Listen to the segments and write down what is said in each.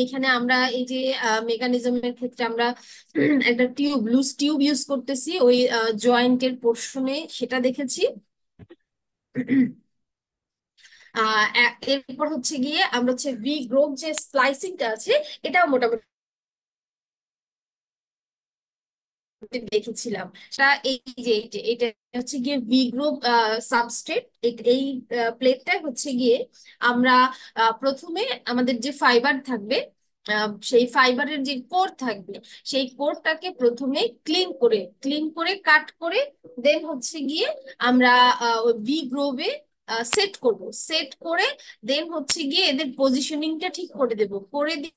এইখানে আমরা এই যে মেকানিজমের ক্ষেত্রে আমরা একটা টিউব লুজ টিউব ইউজ করতেছি ওই জয়েন্টের পোর্শনে সেটা দেখেছি এরপর হচ্ছে গিয়ে আমরা হচ্ছে ভি গ্রোভ যে স্লাইসিংটা আছে এটাও মোটামুটি দেখেছিলাম সেটা এই যে এটা হচ্ছে গিয়ে ভি গ্রুপ সাবস্ট্রেট এই প্লেটটাই হচ্ছে গিয়ে আমরা প্রথমে আমাদের যে ফাইবার থাকবে সেই ফাইবারের যে কোর থাকবে সেই কোরটাকে প্রথমে ক্লিন করে ক্লিন করে কাট করে দেন হচ্ছে গিয়ে আমরা ভি গ্রোভে সেট করব সেট করে দেন হচ্ছে গিয়ে এদের পজিশনিংটা ঠিক করে দেব করে দিয়ে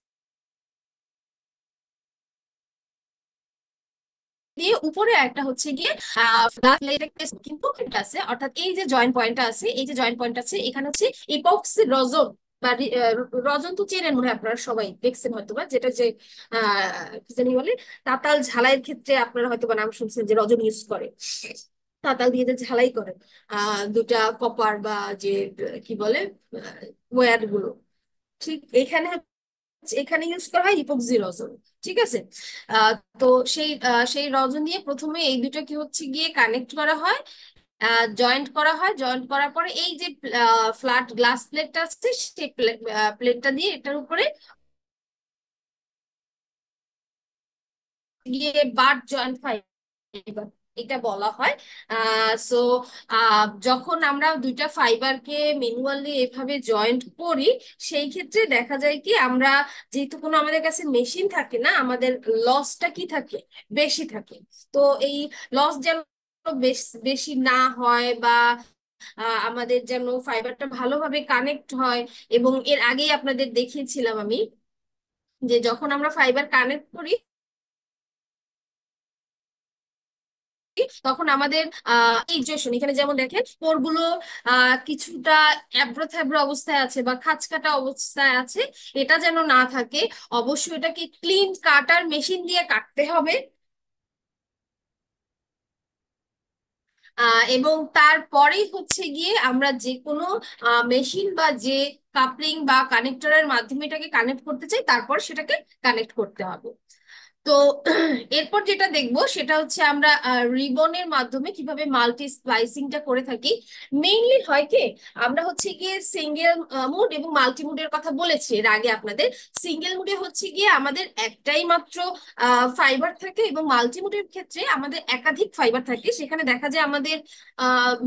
দিয়ে উপরে একটা হচ্ছে গিয়ে কিন্তু আছে অর্থাৎ এই যে জয়েন্ট পয়েন্টটা আছে এই যে জয়েন্ট পয়েন্ট আছে এখানে হচ্ছে ইপক্সি রজন বা রজন তো চেনেন মনে হয় আপনারা সবাই দেখছেন হয়তো বা যেটা যে কি জানি বলে তাতাল ঝালাইয়ের ক্ষেত্রে আপনারা হয়তো বা নাম শুনছেন যে রজন ইউজ করে তাতাল দিয়ে যে ঝালাই করে আহ দুটা কপার বা যে কি বলে ওয়্যার গুলো ঠিক এখানে এখানে ইউজ করা হয় ইপক্সি রজন ঠিক আছে তো সেই সেই রজন দিয়ে প্রথমে এই দুটো কি হচ্ছে গিয়ে কানেক্ট করা হয় জয়েন্ট করা হয় জয়েন্ট করার পরে এই যে ফ্ল্যাট গ্লাস প্লেটটা আছে সেই প্লেটটা দিয়ে এটার উপরে গিয়ে বাট জয়েন্ট ফাইবার এটা বলা হয় সো যখন আমরা দুইটা ফাইবারকে ম্যানুয়ালি এভাবে জয়েন্ট করি সেই ক্ষেত্রে দেখা যায় কি আমরা যেহেতু কোনো আমাদের কাছে মেশিন থাকে না আমাদের লসটা কি থাকে বেশি থাকে তো এই লস যেন বেশি না হয় বা আমাদের যেন ফাইবারটা ভালোভাবে কানেক্ট হয় এবং এর আগেই আপনাদের দেখিয়েছিলাম আমি যে যখন আমরা ফাইবার কানেক্ট করি তখন আমাদের এই ইজুয়েশন এখানে যেমন দেখেন স্পোরগুলো কিছুটা অ্যাব্রো থ্যাব্রো অবস্থায় আছে বা খাঁচকাটা অবস্থায় আছে এটা যেন না থাকে অবশ্যই এটাকে ক্লিন কাটার মেশিন দিয়ে কাটতে হবে এবং তারপরেই হচ্ছে গিয়ে আমরা যে কোনো মেশিন বা যে কাপলিং বা কানেক্টরের মাধ্যমে এটাকে কানেক্ট করতে চাই তারপর সেটাকে কানেক্ট করতে হবে তো এরপর যেটা দেখব সেটা হচ্ছে আমরা রিবনের মাধ্যমে কিভাবে মাল্টি স্প্লাইসিংটা করে থাকি মেইনলি হয় কি আমরা হচ্ছে গিয়ে সিঙ্গেল মুড এবং মাল্টি মুডের কথা বলেছি এর আগে আপনাদের সিঙ্গেল মুডে হচ্ছে গিয়ে আমাদের একটাই মাত্র ফাইবার থাকে এবং মাল্টি মুডের ক্ষেত্রে আমাদের একাধিক ফাইবার থাকে সেখানে দেখা যায় আমাদের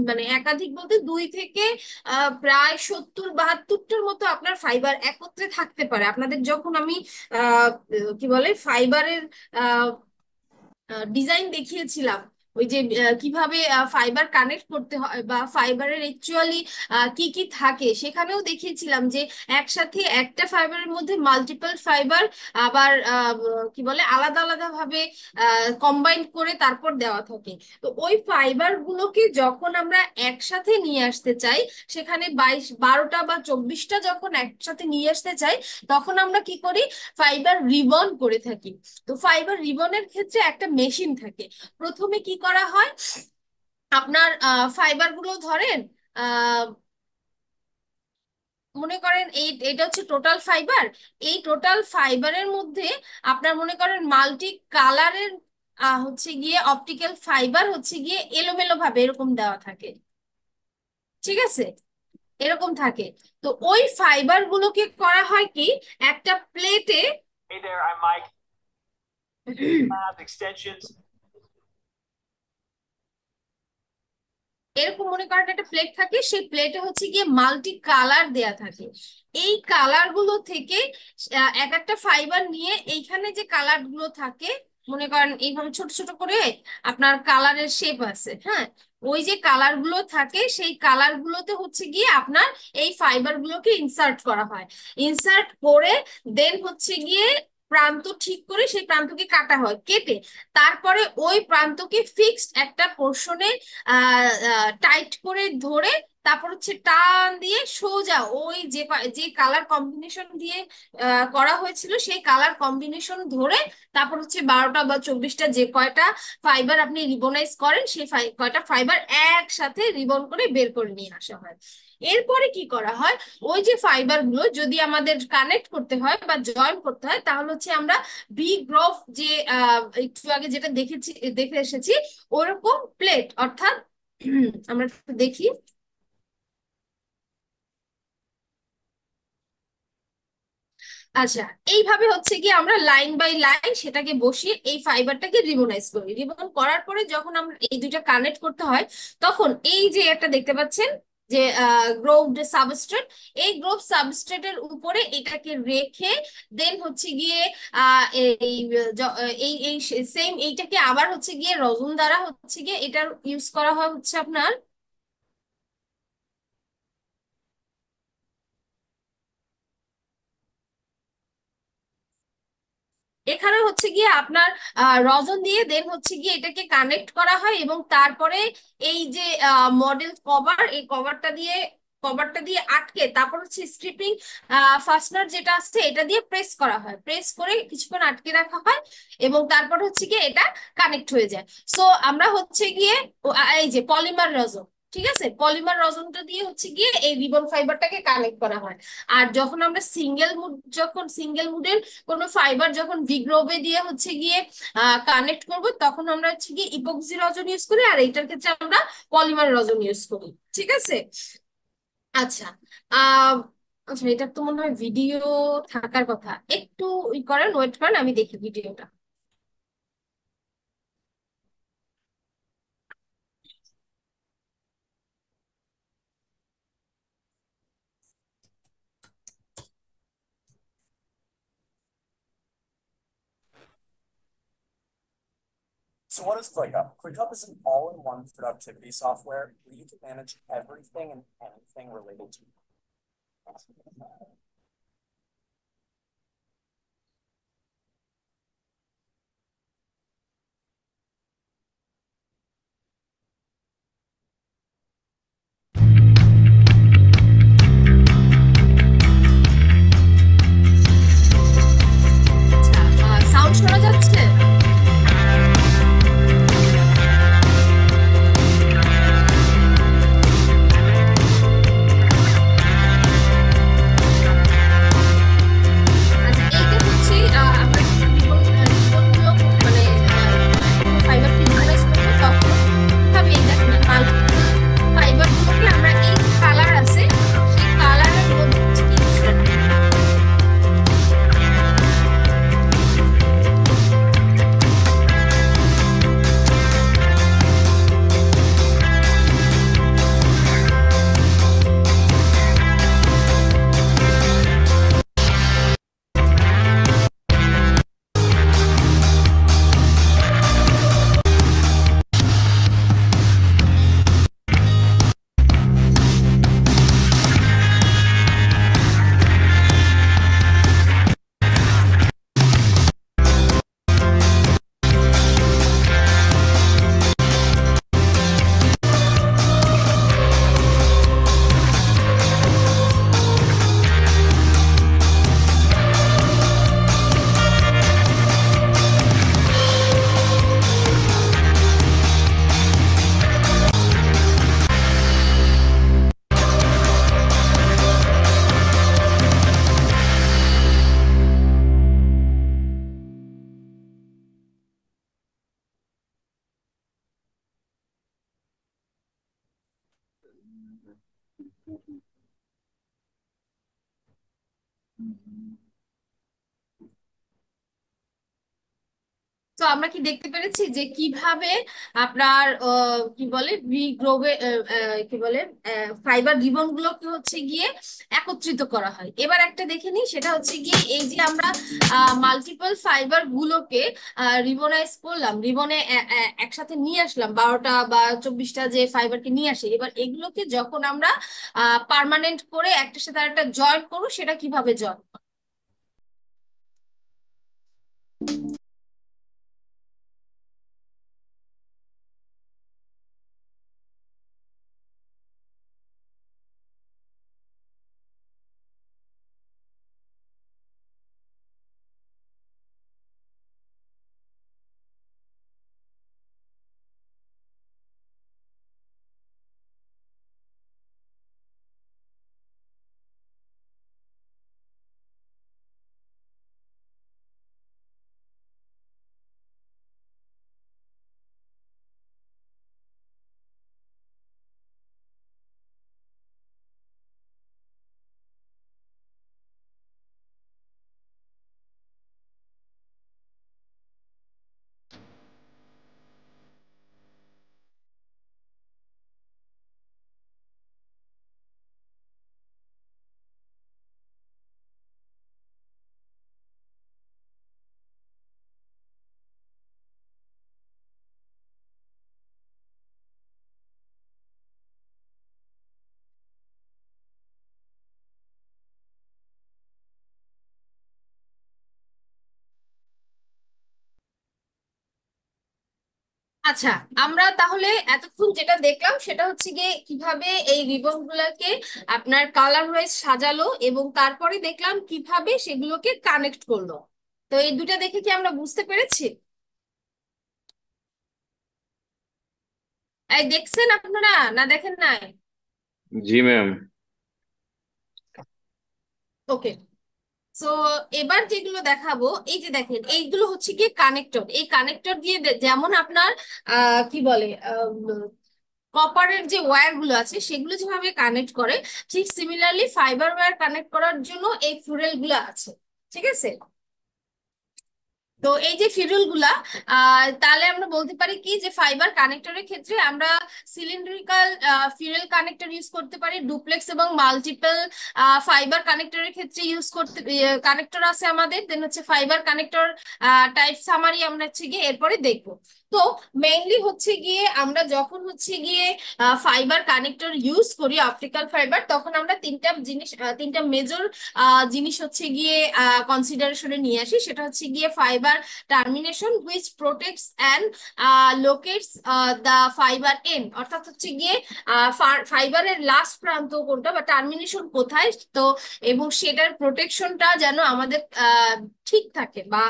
মানে একাধিক বলতে দুই থেকে প্রায় সত্তর বাহাত্তরটার মতো আপনার ফাইবার একত্রে থাকতে পারে আপনাদের যখন আমি কি বলে ফাইবারের ডিজাইন দেখিয়েছিলাম ওই যে কিভাবে ফাইবার কানেক্ট করতে হয় বা ফাইবারের অ্যাকচুয়ালি কি কি থাকে সেখানেও দেখিয়েছিলাম যে একসাথে একটা ফাইবারের মধ্যে মাল্টিপল ফাইবার আবার কি বলে আলাদা আলাদা ভাবে কম্বাইন করে তারপর দেওয়া থাকে তো ওই ফাইবার গুলোকে যখন আমরা একসাথে নিয়ে আসতে চাই সেখানে বাইশ বারোটা বা চব্বিশটা যখন একসাথে নিয়ে আসতে চাই তখন আমরা কি করি ফাইবার রিবন করে থাকি তো ফাইবার রিবনের ক্ষেত্রে একটা মেশিন থাকে প্রথমে কি করা হয় আপনার ফাইবার গুলো ধরেন মনে করেন এই এটা হচ্ছে টোটাল ফাইবার এই টোটাল ফাইবারের মধ্যে আপনার মনে করেন মাল্টি কালারের হচ্ছে গিয়ে অপটিক্যাল ফাইবার হচ্ছে গিয়ে এলোমেলো ভাবে এরকম দেওয়া থাকে ঠিক আছে এরকম থাকে তো ওই ফাইবার গুলোকে করা হয় কি একটা প্লেটে এরকম মনে করেন একটা প্লেট থাকে সেই প্লেটে হচ্ছে গিয়ে মাল্টি কালার দেয়া থাকে এই কালার গুলো থেকে এক একটা ফাইবার নিয়ে এইখানে যে কালার গুলো থাকে মনে করেন এইভাবে ছোট ছোট করে আপনার কালারের শেপ আছে হ্যাঁ ওই যে কালার গুলো থাকে সেই কালার গুলোতে হচ্ছে গিয়ে আপনার এই ফাইবার গুলোকে ইনসার্ট করা হয় ইনসার্ট করে দেন হচ্ছে গিয়ে প্রান্ত ঠিক করে সেই প্রান্তকে কাটা হয় কেটে তারপরে ওই প্রান্তকে ফিক্সড একটা পোর্শনে টাইট করে ধরে তারপর হচ্ছে টান দিয়ে সোজা ওই যে যে কালার কম্বিনেশন দিয়ে করা হয়েছিল সেই কালার কম্বিনেশন ধরে তারপর হচ্ছে বারোটা বা চব্বিশটা যে কয়টা ফাইবার আপনি রিবনাইজ করেন সেই কয়টা ফাইবার একসাথে রিবন করে বের করে নিয়ে আসা হয় এরপরে কি করা হয় ওই যে ফাইবার গুলো যদি আমাদের কানেক্ট করতে হয় বা জয়েন করতে হয় তাহলে হচ্ছে আমরা বি গ্রফ যে একটু আগে যেটা দেখেছি দেখে এসেছি ওরকম প্লেট অর্থাৎ আমরা দেখি আচ্ছা এইভাবে হচ্ছে কি আমরা লাইন বাই লাইন সেটাকে বসিয়ে এই ফাইবারটাকে রিমোনাইজ করি রিমোন করার পরে যখন আমরা এই দুইটা কানেক্ট করতে হয় তখন এই যে একটা দেখতে পাচ্ছেন যে গ্রোভড সাবস্ট্রেট এই গ্রোভ সাবস্ট্রেটের উপরে এটাকে রেখে দেন হচ্ছে গিয়ে এই এই সেম এইটাকে আবার হচ্ছে গিয়ে রজন দ্বারা হচ্ছে গিয়ে এটার ইউজ করা হয় হচ্ছে আপনার এখানে হচ্ছে গিয়ে আপনার রজন দিয়ে দেন হচ্ছে গিয়ে এটাকে কানেক্ট করা হয় এবং তারপরে এই যে মডেল কভার এই কভারটা দিয়ে কভারটা দিয়ে আটকে তারপর হচ্ছে স্ট্রিপিং ফাস্টনার যেটা আছে এটা দিয়ে প্রেস করা হয় প্রেস করে কিছুক্ষণ আটকে রাখা হয় এবং তারপর হচ্ছে গিয়ে এটা কানেক্ট হয়ে যায় সো আমরা হচ্ছে গিয়ে এই যে পলিমার রজন ঠিক আছে পলিমার রজনটা দিয়ে হচ্ছে গিয়ে এই রিবন ফাইবারটাকে কানেক্ট করা হয় আর যখন আমরা সিঙ্গেল মুড যখন সিঙ্গেল মুডের কোনো ফাইবার যখন ভিগ্রোবে দিয়ে হচ্ছে গিয়ে কানেক্ট করব তখন আমরা হচ্ছে গিয়ে ইপক্সি রজন ইউজ করি আর এইটার ক্ষেত্রে আমরা পলিমার রজন ইউজ করি ঠিক আছে আচ্ছা আহ আচ্ছা এটার তো মনে হয় ভিডিও থাকার কথা একটু ই করেন ওয়েট করেন আমি দেখি ভিডিওটা So what is ClickUp? ClickUp is an all-in-one productivity software where you can manage everything and anything related to তো আমরা কি দেখতে পেরেছি যে কিভাবে আপনার কি বলে রিগ্রোভে কি বলে ফাইবার রিবন গুলো কি হচ্ছে গিয়ে একত্রিত করা হয় এবার একটা দেখে নিই সেটা হচ্ছে গিয়ে এই যে আমরা মাল্টিপল ফাইবার গুলোকে রিবনাইজ করলাম রিবনে একসাথে নিয়ে আসলাম বারোটা বা চব্বিশটা যে ফাইবারকে নিয়ে আসে এবার এগুলোকে যখন আমরা পার্মানেন্ট করে একটার সাথে আরেকটা জয়েন করো সেটা কিভাবে জয়েন আচ্ছা আমরা তাহলে এতক্ষণ যেটা দেখলাম সেটা হচ্ছে গিয়ে কিভাবে এই রিবন গুলাকে আপনার কালার ওয়াইজ সাজালো এবং তারপরে দেখলাম কিভাবে সেগুলোকে কানেক্ট করলো তো এই দুটা দেখে কি আমরা বুঝতে পেরেছি এই দেখছেন আপনারা না দেখেন নাই জি ম্যাম ওকে সো এবার যেগুলো দেখাবো এই যে দেখেন এইগুলো হচ্ছে কি কানেক্টর এই কানেক্টর দিয়ে যেমন আপনার কি বলে কপারের যে গুলো আছে সেগুলো যেভাবে কানেক্ট করে ঠিক সিমিলারলি ফাইবার ওয়ার কানেক্ট করার জন্য এই গুলো আছে ঠিক আছে তো এই যে ফিডুল গুলা তাহলে আমরা বলতে পারি কি যে ফাইবার কানেক্টরের ক্ষেত্রে আমরা সিলিন্ড্রিক্যাল ফিউয়েল কানেক্টর ইউজ করতে পারি ডুপ্লেক্স এবং মাল্টিপল ফাইবার কানেক্টরের ক্ষেত্রে ইউজ করতে কানেক্টর আছে আমাদের দেন হচ্ছে ফাইবার কানেক্টর টাইপ সামারি আমরা হচ্ছে গিয়ে এরপরে দেখবো তো মেইনলি হচ্ছে গিয়ে আমরা যখন হচ্ছে গিয়ে ফাইবার কানেক্টর ইউজ করি অপটিক্যাল ফাইবার তখন আমরা তিনটা জিনিস তিনটা মেজর জিনিস হচ্ছে গিয়ে কনসিডারেশনে নিয়ে আসি সেটা হচ্ছে গিয়ে fibre termination which protects and locates the fibre end অর্থাৎ হচ্ছে গিয়ে ফাইবারের লাস্ট প্রান্ত কোনটা বা টার্মিনেশন কোথায় তো এবং সেটার প্রোটেকশনটা যেন আমাদের ঠিক থাকে বা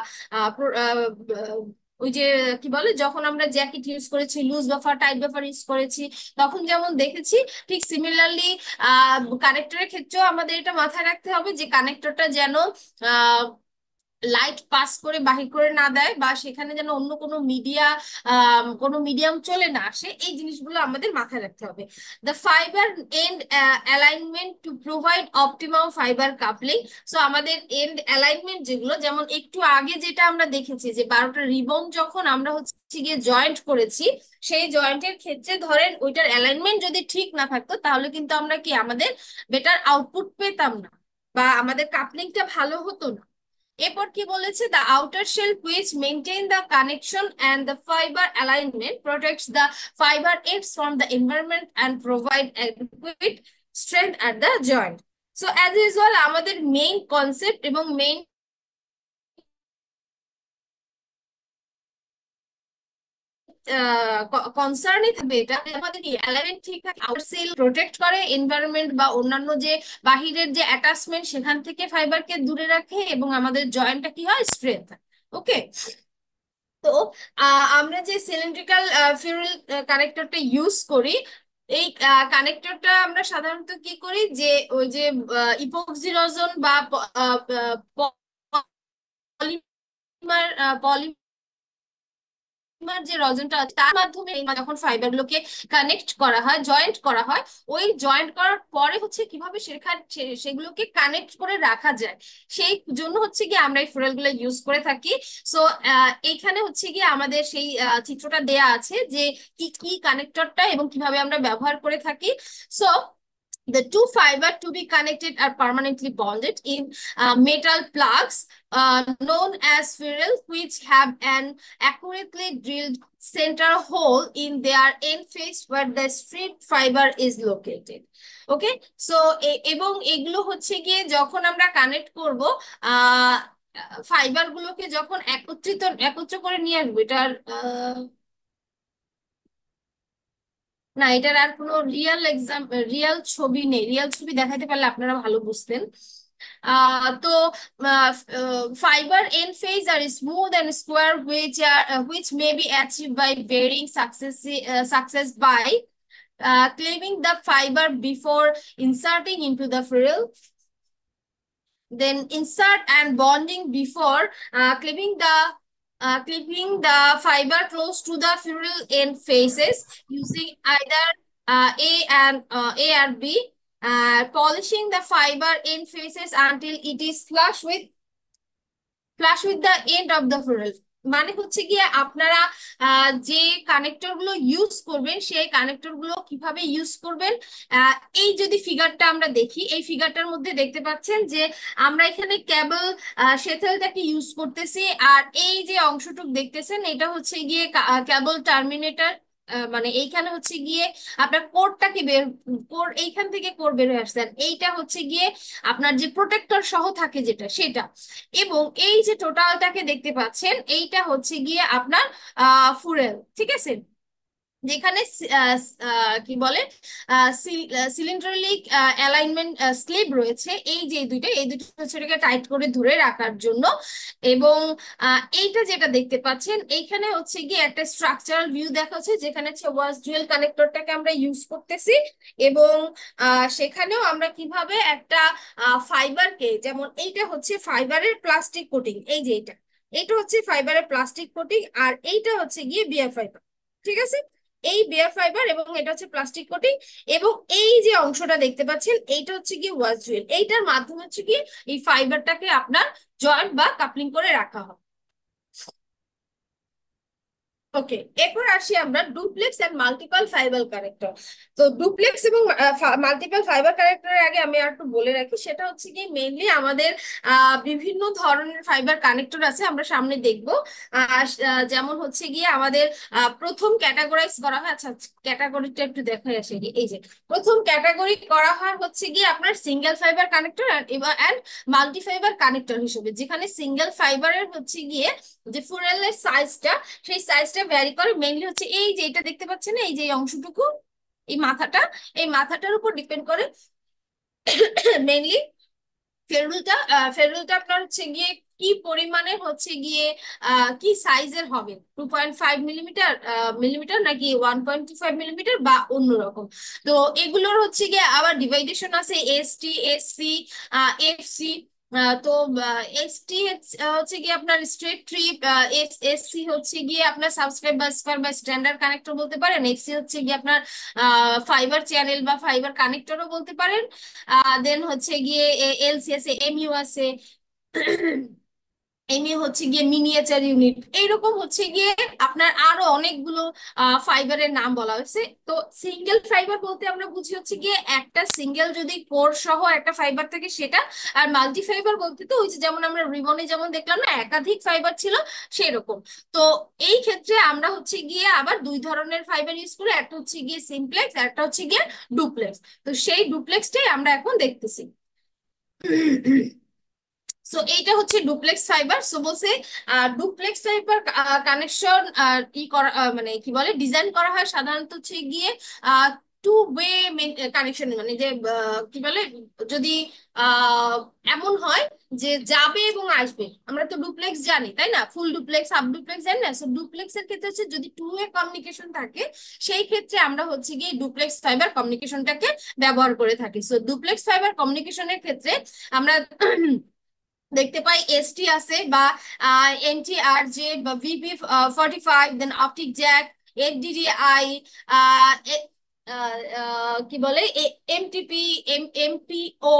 ওই যে কি বলে যখন আমরা জ্যাকেট ইউজ করেছি loose buffer tight buffer use করেছি তখন যেমন দেখেছি ঠিক সিমিলারলি কানেক্টরের ক্ষেত্রেও আমাদের এটা মাথায় রাখতে হবে যে কানেক্টরটা যেন লাইট পাস করে বাহির করে না দেয় বা সেখানে যেন অন্য কোনো মিডিয়া কোনো মিডিয়াম চলে না আসে এই জিনিসগুলো আমাদের মাথায় রাখতে হবে the fibre end alignment to provide optimum fibre coupling so আমাদের এন্ড অ্যালাইনমেন্ট যেগুলো যেমন একটু আগে যেটা আমরা দেখেছি যে বারোটা রিবন যখন আমরা হচ্ছে গিয়ে জয়েন্ট করেছি সেই জয়েন্টের ক্ষেত্রে ধরেন ওইটার অ্যালাইনমেন্ট যদি ঠিক না থাকতো তাহলে কিন্তু আমরা কি আমাদের বেটার আউটপুট পেতাম না বা আমাদের কাপলিংটা ভালো হতো না এরপর কি বলেছে the outer shell which maintain the connection and the fibre alignment protects the fibre ends from the environment and provide adequate strength at the joint so as usual আমাদের মেইন কনসেপ্ট এবং মেইন কনসার্নই থাকবে এটা আমাদের কি alignment ঠিকঠাক আউটসেল protect করে environment বা অন্যান্য যে বাহিরের যে অ্যাটাচমেন্ট সেখান থেকে ফাইবারকে দূরে রাখে এবং আমাদের জয়েন্টটা কি হয় স্ট্রেংথ ওকে তো আমরা যে সিলিন্ড্রিক্যাল ফিউরিল কানেক্টরটা ইউজ করি এই কানেক্টরটা আমরা সাধারণত কি করি যে ওই যে ইপোক্সিরোজন বা পলিমার পলিমার মার যে রজনটা আছে তার মাধ্যমে যখন ফাইবার গুলোকে কানেক্ট করা হয় জয়েন্ট করা হয় ওই জয়েন্ট করার পরে হচ্ছে কিভাবে সেখান সেগুলোকে কানেক্ট করে রাখা যায় সেই জন্য হচ্ছে গিয়ে আমরা এই ফুয়েল গুলো ইউজ করে থাকি সো এইখানে হচ্ছে গিয়ে আমাদের সেই চিত্রটা দেয়া আছে যে কি কি কানেক্টরটা এবং কিভাবে আমরা ব্যবহার করে থাকি so The two fiber to be connected are permanently bonded in uh, metal plugs uh, known as ferrule, which have an accurately drilled center hole in their end face where the strip fiber is located. Okay, so এবং এগুলো হচ্ছে গিয়ে যখন আমরা connect করব fibre গুলোকে jokhon একত্রিত একত্র করে নিয়ে আসবো এটার না এটার আর কোনো রিয়াল এক্সাম রিয়াল ছবি নেই রিয়াল ছবি দেখাতে পারলে আপনারা ভালো বুঝতেন তো fibre end faces are smooth and square which are which may be achieve by bearing success success by claiming the fibre before inserting into the ferrule then insert and bonding before uh, clipping uh, clipping the fiber close to the femoral end faces using either uh, A and uh, A and B, uh, polishing the fiber end faces until it is flush with flush with the end of the femoral মানে হচ্ছে গিয়ে আপনারা যে connector গুলো use করবেন সেই connector গুলো কিভাবে ইউজ করবেন এই যদি ফিগারটা আমরা দেখি এই ফিগারটার মধ্যে দেখতে পাচ্ছেন যে আমরা এখানে কেবল সেথেলটাকে ইউজ করতেছি আর এই যে অংশটুক দেখতেছেন এটা হচ্ছে গিয়ে কেবল টার্মিনেটার মানে এইখানে হচ্ছে গিয়ে আপনার কোরটা কি বের কোর এইখান থেকে কোর বের হয়ে আসছেন এইটা হচ্ছে গিয়ে আপনার যে প্রোটেক্টর সহ থাকে যেটা সেটা এবং এই যে টোটালটাকে দেখতে পাচ্ছেন এইটা হচ্ছে গিয়ে আপনার ফুরেল ঠিক আছে যেখানে কি বলে সিলিন্ডারিক অ্যালাইনমেন্ট স্লিপ রয়েছে এই যে দুইটা এই দুটো হচ্ছে টাইট করে ধরে রাখার জন্য এবং এইটা যেটা দেখতে পাচ্ছেন এইখানে হচ্ছে গিয়ে একটা স্ট্রাকচারাল ভিউ দেখা হচ্ছে যেখানে হচ্ছে ওয়াস জুয়েল কানেক্টরটাকে আমরা ইউজ করতেছি এবং সেখানেও আমরা কিভাবে একটা ফাইবারকে যেমন এইটা হচ্ছে ফাইবারের প্লাস্টিক কোটিং এই যে এটা এটা হচ্ছে ফাইবারের প্লাস্টিক কোটিং আর এইটা হচ্ছে গিয়ে বিয়ার ফাইবার ঠিক আছে এই বিয়ার ফাইবার এবং এটা হচ্ছে প্লাস্টিক কোটিং এবং এই যে অংশটা দেখতে পাচ্ছেন এইটা হচ্ছে গিয়ে ওয়াজুয়েল এইটার মাধ্যমে হচ্ছে কি এই ফাইবারটাকে আপনার জয়েন্ট বা কাপলিং করে রাখা হয় ওকে এরপর আসি আমরা duplex and multiple fibre connector তো ডুপ্লেক্স এবং মাল্টিপল ফাইবার কারেক্টরের আগে আমি আর একটু বলে রাখি সেটা হচ্ছে কি মেইনলি আমাদের বিভিন্ন ধরনের ফাইবার কানেক্টর আছে আমরা সামনে দেখব যেমন হচ্ছে গিয়ে আমাদের প্রথম ক্যাটাগরাইজ করা হয় আচ্ছা ক্যাটাগরিটা একটু দেখাই আসে এই যে প্রথম ক্যাটাগরি করা হয় হচ্ছে গিয়ে আপনার single fibre connector and multi fibre connector হিসেবে যেখানে সিঙ্গেল ফাইবারের হচ্ছে গিয়ে যে ফুরেলের সাইজটা সেই সাইজটা ভ্যারি করে মেইনলি হচ্ছে এই যে এটা দেখতে পাচ্ছেন এই যে অংশটুকু এই মাথাটা এই মাথাটার উপর ডিপেন্ড করে মেইনলি ফেরুলটা ফেরুলটা আপনার হচ্ছে গিয়ে কি পরিমাণে হচ্ছে গিয়ে কি সাইজের হবে two point five millimetre millimetre নাকি one point two five millimetre বা অন্যরকম তো এগুলোর হচ্ছে গিয়ে আবার ডিভাইডেশন আছে S T S C F C তো এসটি হচ্ছে গিয়ে আপনার স্ট্রেট ট্রিপ এস এসসি হচ্ছে গিয়ে আপনার সাবস্ক্রাইব বা স্কোয়ার বা স্ট্যান্ডার্ড কানেক্টর বলতে পারেন এক্সি হচ্ছে গিয়ে আপনার ফাইবার চ্যানেল বা ফাইবার কানেক্টরও বলতে পারেন দেন হচ্ছে গিয়ে এলসি আছে এমইউ আছে এমএ হচ্ছে গিয়ে মিনিয়েচার ইউনিট এইরকম হচ্ছে গিয়ে আপনার আরো অনেকগুলো ফাইবারের নাম বলা হয়েছে তো সিঙ্গেল ফাইবার বলতে আমরা বুঝি হচ্ছে গিয়ে একটা সিঙ্গেল যদি কোর সহ একটা ফাইবার থাকে সেটা আর মাল্টি ফাইবার বলতে তো ওই যে যেমন আমরা রিবনে যেমন দেখলাম না একাধিক ফাইবার ছিল সেরকম তো এই ক্ষেত্রে আমরা হচ্ছে গিয়ে আবার দুই ধরনের ফাইবার ইউজ করি একটা হচ্ছে গিয়ে সিমপ্লেক্স একটা হচ্ছে গিয়ে ডুপ্লেক্স তো সেই ডুপ্লেক্সটাই আমরা এখন দেখতেছি সো এইটা হচ্ছে ডুপ্লেক্স ফাইবার সো বলছে ডুপ্লেক্স ফাইবার কানেকশন কি করা মানে কি বলে ডিজাইন করা হয় সাধারণত হচ্ছে গিয়ে টু ওয়ে কানেকশন মানে যে কি বলে যদি এমন হয় যে যাবে এবং আসবে আমরা তো ডুপ্লেক্স জানি তাই না ফুল ডুপ্লেক্স আপ ডুপ্লেক্স জানি না সো ডুপ্লেক্স এর ক্ষেত্রে হচ্ছে যদি টু ওয়ে কমিউনিকেশন থাকে সেই ক্ষেত্রে আমরা হচ্ছে গিয়ে ডুপ্লেক্স ফাইবার কমিউনিকেশনটাকে ব্যবহার করে থাকি সো ডুপ্লেক্স ফাইবার কমিউনিকেশনের ক্ষেত্রে আমরা দেখতে পাই এসটি আছে বা এনটিআর জে বা VP forty five then optic jack FDDI কি বলে এমটিপি এমপিও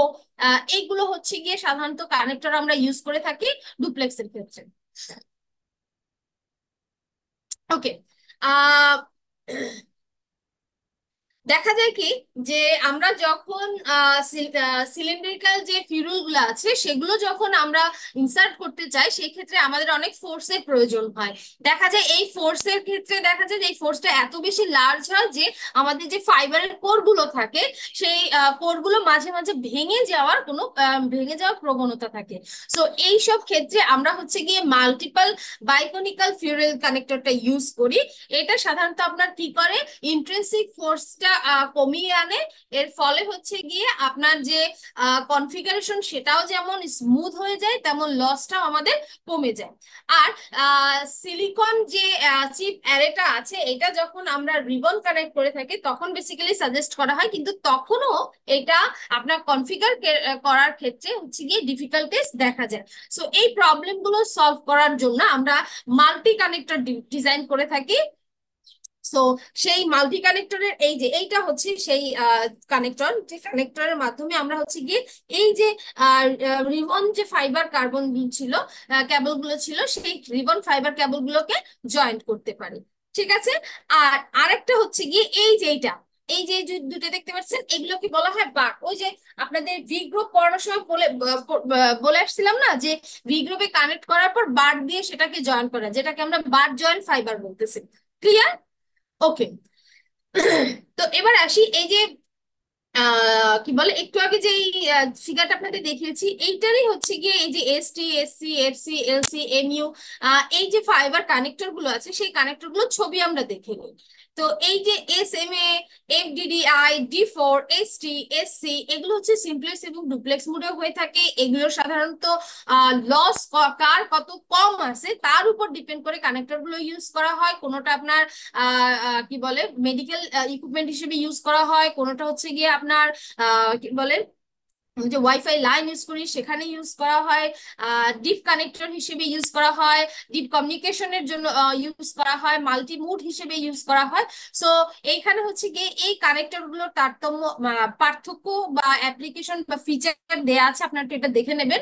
এইগুলো হচ্ছে গিয়ে সাধারণত কানেক্টর আমরা ইউজ করে থাকি ডুপ্লেক্সের ক্ষেত্রে ওকে আহ দেখা যায় কি যে আমরা যখন সিলিন্ড্রিক্যাল যে গুলো আছে সেগুলো যখন আমরা ইনসার্ট করতে চাই সেই ক্ষেত্রে আমাদের অনেক ফোর্সের প্রয়োজন হয় দেখা যায় এই ফোর্সের ক্ষেত্রে দেখা যায় যে এই ফোর্সটা এত বেশি লার্জ হয় যে আমাদের যে ফাইবারের কোরগুলো থাকে সেই কোরগুলো মাঝে মাঝে ভেঙে যাওয়ার কোনো ভেঙে যাওয়ার প্রবণতা থাকে সো এই সব ক্ষেত্রে আমরা হচ্ছে গিয়ে মাল্টিপাল বাইকনিক্যাল ফিউরেল কানেক্টরটা ইউজ করি এটা সাধারণত আপনার কি করে ইন্ট্রেন্সিক ফোর্সটা কমিয়ে আনে এর ফলে হচ্ছে গিয়ে আপনার যে কনফিগারেশন সেটাও যেমন স্মুথ হয়ে যায় তেমন লসটাও আমাদের কমে যায় আর সিলিকন যে চিপ অ্যারেটা আছে এটা যখন আমরা রিবন কানেক্ট করে থাকি তখন বেসিক্যালি সাজেস্ট করা হয় কিন্তু তখনও এটা আপনার কনফিগার করার ক্ষেত্রে হচ্ছে গিয়ে ডিফিকাল্টিস দেখা যায় সো এই প্রবলেমগুলো সলভ করার জন্য আমরা মাল্টি কানেক্টর ডিজাইন করে থাকি সো সেই মাল্টি কানেক্টরের এই যে এইটা হচ্ছে সেই কানেক্টর যে কানেক্টরের মাধ্যমে আমরা হচ্ছে গিয়ে এই যে রিবন যে ফাইবার কার্বন ছিল ক্যাবলগুলো ছিল সেই রিবন ফাইবার ক্যাবলগুলোকে জয়েন্ট করতে পারি ঠিক আছে আর আরেকটা হচ্ছে গিয়ে এই যে এইটা এই যে দুটো দেখতে পাচ্ছেন এগুলোকে বলা হয় বাক ওই যে আপনাদের ভি গ্রুপ পড়ানোর সময় বলে বলে আসছিলাম না যে ভি গ্রুপে কানেক্ট করার পর বার্ড দিয়ে সেটাকে জয়েন করা যেটাকে আমরা বার জয়েন্ট ফাইবার বলতেছি ক্লিয়ার ওকে তো এবার আসি এই যে কি বলে একটু আগে যে ফিগারটা আপনাদের দেখিয়েছি এইটারই হচ্ছে গিয়ে এই যে ST SC FC LC MU এই যে ফাইবার কানেক্টর গুলো আছে সেই কানেক্টর গুলো ছবি আমরা দেখে নিই তো এই যে S M A DD I D four S T S C এগুলো হচ্ছে সিমপ্লেক্স এবং ডুপ্লেক্স মোডে হয়ে থাকে এগুলো সাধারণত লস কার কত কম আছে তার উপর ডিপেন্ড করে কানেক্টরগুলো ইউজ করা হয় কোনোটা আপনার কি বলে মেডিকেল ইকুইপমেন্ট হিসেবে ইউজ করা হয় কোনোটা হচ্ছে গিয়ে আপনার কি বলে যে ওয়াইফাই লাইন ইউজ করি সেখানে ইউজ করা হয় ডিপ কানেক্টর হিসেবে ইউজ করা হয় ডিপ কমিউনিকেশনের জন্য ইউজ করা হয় মাল্টি মুড হিসেবে ইউজ করা হয় সো এইখানে হচ্ছে গিয়ে এই কানেক্টর গুলোর তারতম্য পার্থক্য বা অ্যাপ্লিকেশন বা ফিচার দেওয়া আছে আপনার এটা দেখে নেবেন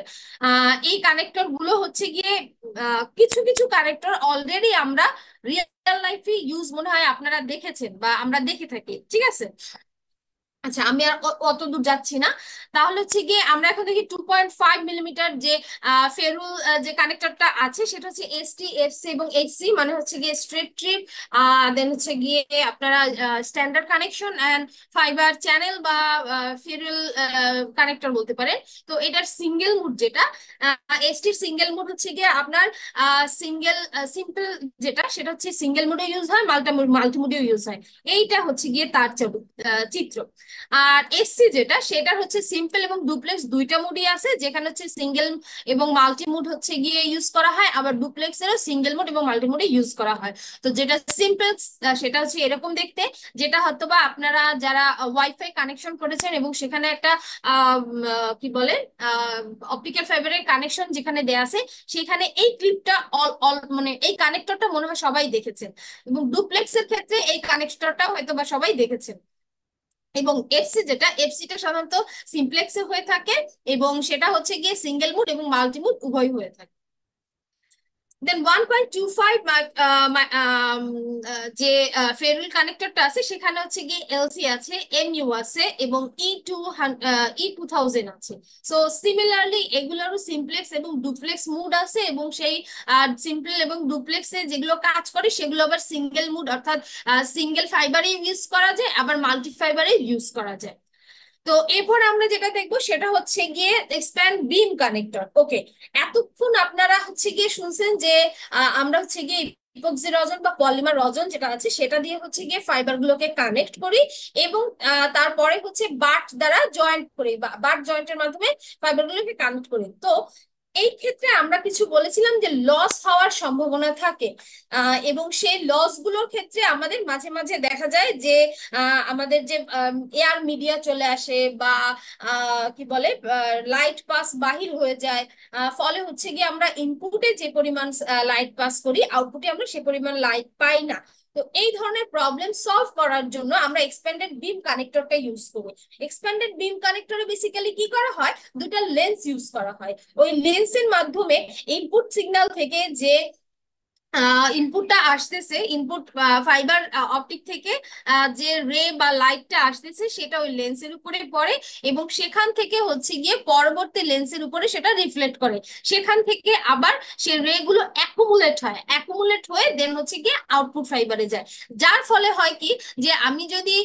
এই কানেক্টর গুলো হচ্ছে গিয়ে কিছু কিছু কানেক্টর অলরেডি আমরা রিয়েল লাইফে ইউজ মনে হয় আপনারা দেখেছেন বা আমরা দেখে থাকি ঠিক আছে আচ্ছা আমি আর অত দূর যাচ্ছি না তাহলে হচ্ছে গিয়ে আমরা এখন দেখি টু পয়েন্ট ফাইভ মিলিমিটার যে ফেরুল যে কানেক্টরটা আছে সেটা হচ্ছে এসটি এফসি এবং এইচসি মানে হচ্ছে গিয়ে স্ট্রেট ট্রিপ দেন হচ্ছে গিয়ে আপনারা standard connection and fibre channel বা ফেরুল কানেক্টর বলতে পারেন তো এটার সিঙ্গেল মুড যেটা এসটির সিঙ্গেল মুড হচ্ছে গিয়ে আপনার সিঙ্গেল সিম্পল যেটা সেটা হচ্ছে সিঙ্গেল মুডে ইউজ হয় মাল্টা মাল্টিমুডেও ইউজ হয় এইটা হচ্ছে গিয়ে তার চিত্র আর এসসি যেটা সেটা হচ্ছে সিম্পল এবং ডুপ্লেক্স দুইটা মুডই আছে যেখানে হচ্ছে সিঙ্গেল এবং মাল্টিমুড হচ্ছে গিয়ে ইউজ করা হয় আবার ডুপ্লেক্সেরও সিঙ্গেল মুড এবং মাল্টিমুডে ইউজ করা হয় তো যেটা সিম্পল সেটা হচ্ছে এরকম দেখতে যেটা হয়তো বা আপনারা যারা ওয়াইফাই কানেকশন করেছেন এবং সেখানে একটা কি বলে অপটিক্যাল ফাইবারের কানেকশন যেখানে দেয়া আছে সেখানে এই ক্লিপটা অল অল মানে এই কানেক্টরটা মনে হয় সবাই দেখেছেন এবং ডুপ্লেক্সের ক্ষেত্রে এই কানেক্টরটা হয়তো বা সবাই দেখেছেন এবং এফসি যেটা এফসিটা সাধারণত সিমপ্লেক্সে হয়ে থাকে এবং সেটা হচ্ছে গিয়ে সিঙ্গেল মুড এবং মাল্টিমুড উভয় হয়ে থাকে then one point two five যে ফেরুইল uh, কানেক্টরটা আছে সেখানে হচ্ছে গিয়ে এলসি আছে এম ইউ আছে এবং E two E two thousand আছে সো সিমিলারলি এগুলোরও সিমপ্লেক্স এবং ডুপ্লেক্স মুড আছে এবং সেই সিম্পল এবং ডুপ্লেক্সে যেগুলো কাজ করে সেগুলো আবার সিঙ্গেল মুড অর্থাৎ সিঙ্গেল ফাইবারে ইউজ করা যায় আবার মাল্টি ফাইবারে ইউজ করা যায় তো এরপর আমরা যেটা দেখবো সেটা হচ্ছে গিয়ে এক্সপ্যান্ড বিম কানেক্টর ওকে এতক্ষণ আপনারা হচ্ছে গিয়ে শুনছেন যে আমরা হচ্ছে গিয়ে রজন বা পলিমার রজন যেটা আছে সেটা দিয়ে হচ্ছে গিয়ে ফাইবার গুলোকে কানেক্ট করি এবং তারপরে হচ্ছে বাট দ্বারা জয়েন্ট করি বাট জয়েন্টের মাধ্যমে ফাইবার গুলোকে কানেক্ট করি তো এই ক্ষেত্রে আমরা কিছু বলেছিলাম যে লস হওয়ার সম্ভাবনা থাকে এবং সেই লস গুলোর ক্ষেত্রে আমাদের মাঝে মাঝে দেখা যায় যে আমাদের যে এয়ার মিডিয়া চলে আসে বা কি বলে লাইট পাস বাহির হয়ে যায় ফলে হচ্ছে গিয়ে আমরা ইনপুটে যে পরিমাণ লাইট পাস করি আউটপুটে আমরা সে পরিমাণ লাইট পাই না তো এই ধরনের প্রবলেম সলভ করার জন্য আমরা এক্সপেন্ডেড বিম কানেক্টরটা ইউজ করি এক্সপেন্ডেড বিম কানেক্টরে বেসিক্যালি কি করা হয় দুটা লেন্স ইউজ করা হয় ওই লেন্সের মাধ্যমে ইনপুট সিগন্যাল থেকে যে ইনপুটটা আসতেছে ইনপুট ফাইবার অপটিক থেকে যে রে বা লাইটটা আসতেছে সেটা ওই লেন্সের উপরে পড়ে এবং সেখান থেকে হচ্ছে গিয়ে পরবর্তী লেন্সের উপরে সেটা রিফ্লেক্ট করে সেখান থেকে আবার সে অ্যাকুমুলেট হয় অ্যাকুমুলেট হয়ে দেন হচ্ছে গিয়ে আউটপুট ফাইবারে যায় যার ফলে হয় কি যে আমি যদি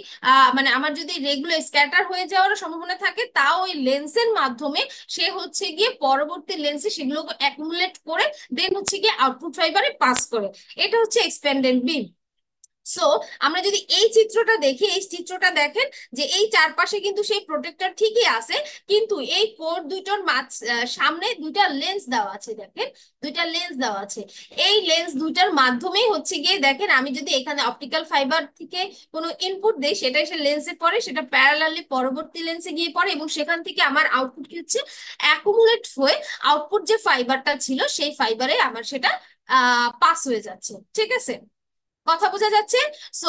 মানে আমার যদি রেগুলো স্ক্যাটার হয়ে যাওয়ার সম্ভাবনা থাকে তাও ওই লেন্সের মাধ্যমে সে হচ্ছে গিয়ে পরবর্তী লেন্সে সেগুলোকে অ্যাকুমুলেট করে দেন হচ্ছে গিয়ে আউটপুট ফাইবারে পাস ক্রস করে এটা হচ্ছে এক্সপেন্ডেন্ট বিম সো আমরা যদি এই চিত্রটা দেখি এই চিত্রটা দেখেন যে এই চারপাশে কিন্তু সেই প্রোটেক্টর ঠিকই আছে কিন্তু এই কোর দুইটার মাছ সামনে দুইটা লেন্স দেওয়া আছে দেখেন দুইটা লেন্স দেওয়া আছে এই লেন্স দুইটার মাধ্যমেই হচ্ছে গিয়ে দেখেন আমি যদি এখানে অপটিক্যাল ফাইবার থেকে কোনো ইনপুট দেই সেটা এসে লেন্সে পড়ে সেটা প্যারালালি পরবর্তী লেন্সে গিয়ে পড়ে এবং সেখান থেকে আমার আউটপুট কি হচ্ছে অ্যাকুমুলেট হয়ে আউটপুট যে ফাইবারটা ছিল সেই ফাইবারে আমার সেটা পাস হয়ে যাচ্ছে ঠিক আছে কথা বোঝা যাচ্ছে সো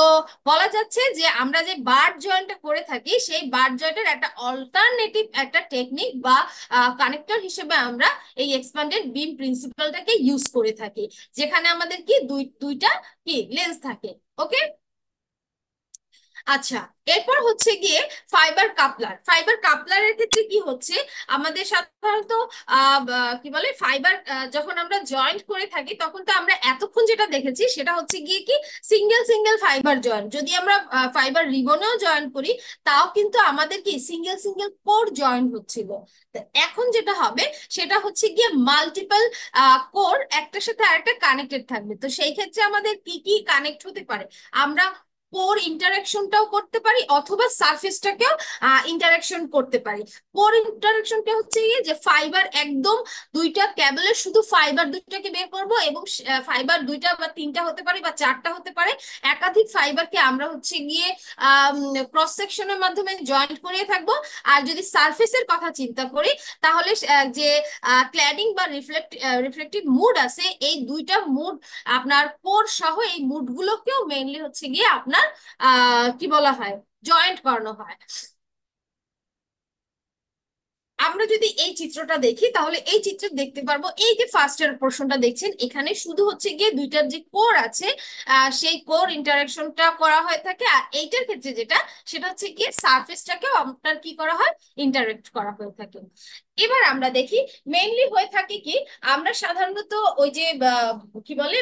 বলা যাচ্ছে যে আমরা যে বার্ড জয়েন্টটা করে থাকি সেই বার্ড জয়েন্টের একটা অল্টারনেটিভ একটা টেকনিক বা কানেক্টর হিসেবে আমরা এই এক্সপান্ডেড বিম প্রিন্সিপালটাকে ইউজ করে থাকি যেখানে আমাদের কি দুই দুইটা কি লেন্স থাকে ওকে আচ্ছা এরপর হচ্ছে গিয়ে ফাইবার কাপলার ফাইবার কাপলারের ক্ষেত্রে কি হচ্ছে আমাদের সাধারণত কি বলে ফাইবার যখন আমরা জয়েন্ট করে থাকি তখন তো আমরা এতক্ষণ যেটা দেখেছি সেটা হচ্ছে গিয়ে কি সিঙ্গেল সিঙ্গেল ফাইবার জয়েন্ট যদি আমরা ফাইবার রিবনেও জয়েন্ট করি তাও কিন্তু আমাদের কি সিঙ্গেল সিঙ্গেল কোর জয়েন্ট হচ্ছিল এখন যেটা হবে সেটা হচ্ছে গিয়ে মাল্টিপল কোর একটার সাথে আরেকটা কানেক্টেড থাকবে তো সেই ক্ষেত্রে আমাদের কি কি কানেক্ট হতে পারে আমরা পোর ইন্টারাকশনটাও করতে পারি অথবা সারফেসটাকেও ইন্টারাকশন করতে পারি পোর ইন্টারাকশনটা হচ্ছে গিয়ে যে ফাইবার একদম দুইটা ক্যাবলের শুধু ফাইবার দুইটাকে বের করব এবং ফাইবার দুইটা বা তিনটা হতে পারে বা চারটা হতে পারে একাধিক ফাইবারকে আমরা হচ্ছে গিয়ে ক্রস সেকশনের মাধ্যমে জয়েন্ট করে থাকব আর যদি সারফেসের কথা চিন্তা করি তাহলে যে ক্ল্যাডিং বা রিফ্লেক্ট রিফ্লেক্টিভ মুড আছে এই দুইটা মুড আপনার পোর সহ এই মুডগুলোকেও মেইনলি হচ্ছে গিয়ে আপনার আপনার আহ কি বলা হয় জয়েন্ট করানো হয় আমরা যদি এই চিত্রটা দেখি তাহলে এই চিত্র দেখতে পারবো এই যে ফার্স্ট ইয়ার পোর্শনটা দেখছেন এখানে শুধু হচ্ছে গিয়ে দুইটার যে কোর আছে সেই কোর ইন্টারাকশনটা করা হয়ে থাকে আর এইটার ক্ষেত্রে যেটা সেটা হচ্ছে গিয়ে সার্ফেসটাকে আপনার কি করা হয় ইন্টারেক্ট করা হয়ে থাকে এবার আমরা দেখি মেইনলি হয়ে থাকে কি আমরা সাধারণত ওই যে কি বলে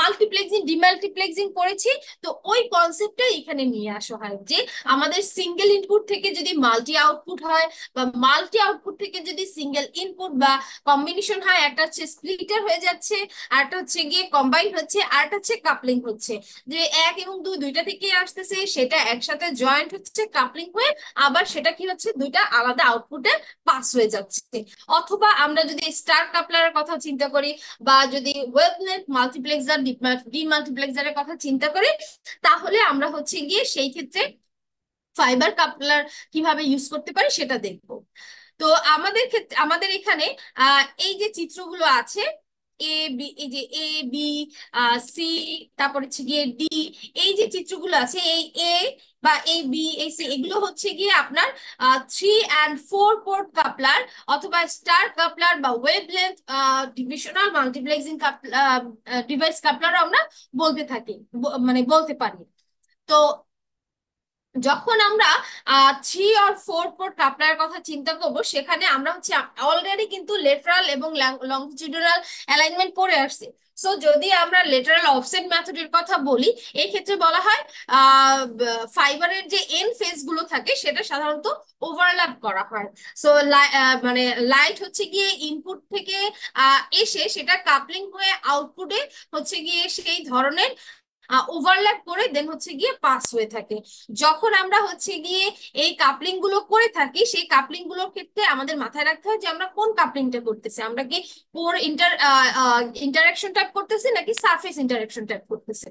মাল্টিপ্লেক্সিং ডিমাল্টিপ্লেক্সিং পড়েছি তো ওই কনসেপ্টটা এখানে নিয়ে আসা হয় যে আমাদের সিঙ্গেল ইনপুট থেকে যদি মাল্টি আউটপুট হয় বা মাল্টি আউটপুট থেকে যদি সিঙ্গেল ইনপুট বা কম্বিনেশন হয় একটা হচ্ছে স্প্লিটার হয়ে যাচ্ছে আরটা হচ্ছে গিয়ে কম্বাইন হচ্ছে আরটা হচ্ছে কাপলিং হচ্ছে যে এক এবং দুই দুইটা থেকে আসতেছে সেটা একসাথে জয়েন্ট হচ্ছে কাপলিং হয়ে আবার সেটা কি হচ্ছে দুইটা আলাদা আউটপুটে পাস হয়ে যাচ্ছে অথবা আমরা যদি স্টার কাপলারের কথা চিন্তা করি বা যদি ওয়েবলেট মাল্টি মাল্টিপ্লেক্সার এর কথা চিন্তা করি তাহলে আমরা হচ্ছে গিয়ে সেই ক্ষেত্রে ফাইবার কাপলার কিভাবে ইউজ করতে পারি সেটা দেখব তো আমাদের ক্ষেত্রে আমাদের এখানে এই যে চিত্রগুলো আছে এ বি এই যে এ বি সি তারপর হচ্ছে গিয়ে ডি এই যে চিত্রগুলো আছে এই এ বা এ বি এই সি এগুলো হচ্ছে গিয়ে আপনার three and four port coupler অথবা স্টার কাপলার বা wavelength divisional multiplexing coupler device কাপলারও আমরা বলতে থাকি মানে বলতে পারি তো যখন আমরা থ্রি অর ফোর পোর্ট কাপলারের কথা চিন্তা করব সেখানে আমরা হচ্ছে অলরেডি কিন্তু লেটারাল এবং লংজিটুডাল অ্যালাইনমেন্ট পড়ে আসছি সো যদি আমরা লেটারাল অফসেট ম্যাথডের কথা বলি এই ক্ষেত্রে বলা হয় ফাইবারের যে এন ফেজ গুলো থাকে সেটা সাধারণত ওভারল্যাপ করা হয় সো মানে লাইট হচ্ছে গিয়ে ইনপুট থেকে এসে সেটা কাপলিং হয়ে আউটপুটে হচ্ছে গিয়ে সেই ধরনের ওভারল্যাপ করে দেন হচ্ছে গিয়ে পাস হয়ে থাকে যখন আমরা হচ্ছে গিয়ে এই কাপলিং গুলো করে থাকি সেই কাপলিং গুলোর ক্ষেত্রে আমাদের মাথায় রাখতে হয় যে আমরা কোন কাপলিংটা করতেছি আমরা কি পোর ইন্টার ইন্টারাকশন টাইপ করতেছি নাকি সারফেস ইন্টারাকশন টাইপ করতেছি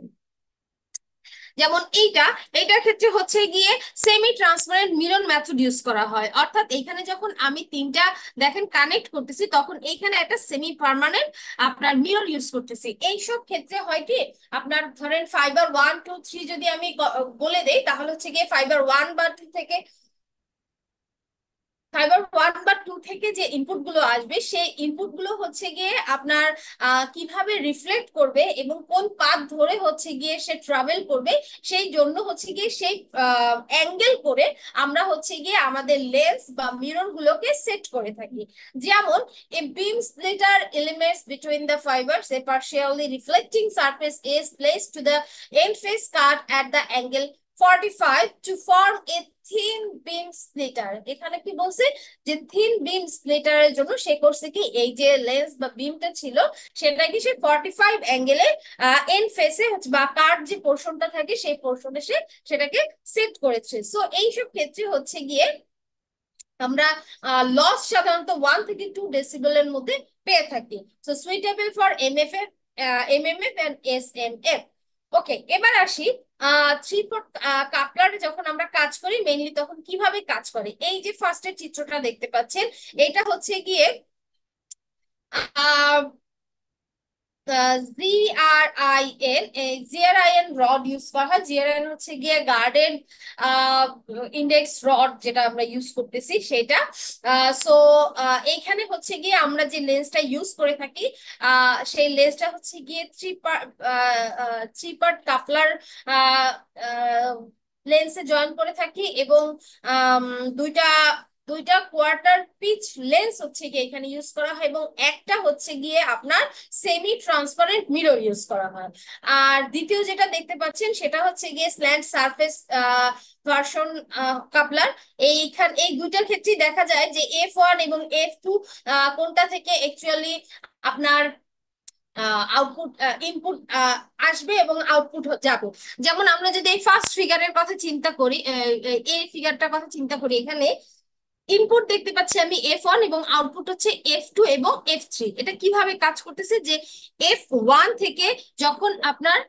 যেমন এইটা এইটার ক্ষেত্রে হচ্ছে গিয়ে সেমি ট্রান্সপারেন্ট মিলন মেথড ইউজ করা হয় অর্থাৎ এখানে যখন আমি তিনটা দেখেন কানেক্ট করতেছি তখন এইখানে একটা সেমি পার্মানেন্ট আপনার মিরর ইউজ করতেছি এইসব ক্ষেত্রে হয় কি আপনার ধরেন ফাইবার ওয়ান টু থ্রি যদি আমি বলে দেই তাহলে হচ্ছে গিয়ে ফাইবার ওয়ান বা টু থেকে ফাইবার ওয়ান বা টু থেকে যে ইনপুট গুলো আসবে সেই ইনপুট গুলো হচ্ছে গিয়ে আপনার কিভাবে রিফ্লেক্ট করবে এবং কোন পাথ ধরে হচ্ছে গিয়ে সে ট্রাভেল করবে সেই জন্য হচ্ছে গিয়ে সেই অ্যাঙ্গেল করে আমরা হচ্ছে গিয়ে আমাদের লেন্স বা মিরর গুলোকে সেট করে থাকি যেমন a beam splitter elements between the fibre a partially reflecting surface is place to the end face cut at the angle 45 to form a thin beam splitter এখানে কি বলছে যে thin beam splitter এর জন্য সে করছে কি এই যে লেন্স বা বিমটা ছিল সেটা কি সে 45 অ্যাঙ্গেলে এন ফেসে বা কার যে পোরশনটা থাকে সেই পোরশনে সে সেটাকে সেট করেছে সো এইসব ক্ষেত্রে হচ্ছে গিয়ে আমরা লস সাধারণত 1 থেকে 2 ডেসিবেলের মধ্যে পেয়ে থাকি so suitable for MFF MMF and SMF okay এবার আসি থ্রি ফোর কাপলার যখন আমরা কাজ করি মেইনলি তখন কিভাবে কাজ করে এই যে ফার্স্টের চিত্রটা দেখতে পাচ্ছেন এটা হচ্ছে গিয়ে আহ জিআরআইএন এই জিআরআইএন রড ইউজ করা হয় জিআরআইএন হচ্ছে গিয়ে গার্ডেন ইন্ডেক্স রড যেটা আমরা ইউজ করতেছি সেটা সো এইখানে হচ্ছে গিয়ে আমরা যে লেন্সটা ইউজ করে থাকি সেই লেন্সটা হচ্ছে গিয়ে থ্রিপার পার্ট থ্রি পার্ট কাপলার লেন্সে জয়েন করে থাকি এবং দুইটা দুইটা কোয়ার্টার পিচ লেন্স হচ্ছে গিয়ে এখানে ইউজ করা হয় এবং একটা হচ্ছে গিয়ে আপনার সেমি ট্রান্সপারেন্ট মিরর ইউজ করা হয় আর দ্বিতীয় যেটা দেখতে পাচ্ছেন সেটা হচ্ছে গিয়ে স্ল্যান্ট সারফেস ভার্সন কাপলার এইখান এই দুইটার ক্ষেত্রেই দেখা যায় যে এফ ওয়ান এবং এফ টু কোনটা থেকে অ্যাকচুয়ালি আপনার আউটপুট ইনপুট আসবে এবং আউটপুট যাবে যেমন আমরা যদি এই ফার্স্ট ফিগারের কথা চিন্তা করি এই ফিগারটার কথা চিন্তা করি এখানে ইনপুট দেখতে পাচ্ছি আমি এফ ওয়ান এবং আউটপুট হচ্ছে এফ টু এবং এফ থ্রি এটা কিভাবে কাজ করতেছে যে এফ ওয়ান থেকে যখন আপনার